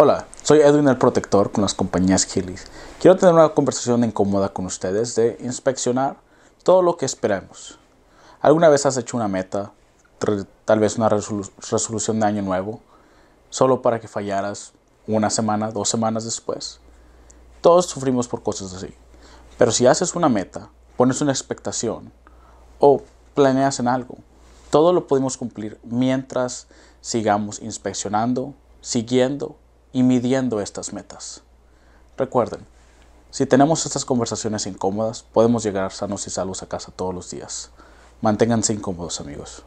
Hola, soy Edwin el Protector con las compañías Gillis. Quiero tener una conversación incómoda con ustedes de inspeccionar todo lo que esperamos. ¿Alguna vez has hecho una meta, tal vez una resolución de año nuevo, solo para que fallaras una semana, dos semanas después? Todos sufrimos por cosas así. Pero si haces una meta, pones una expectación o planeas en algo, todo lo podemos cumplir mientras sigamos inspeccionando, siguiendo y midiendo estas metas. Recuerden, si tenemos estas conversaciones incómodas, podemos llegar sanos y salvos a casa todos los días. Manténganse incómodos amigos.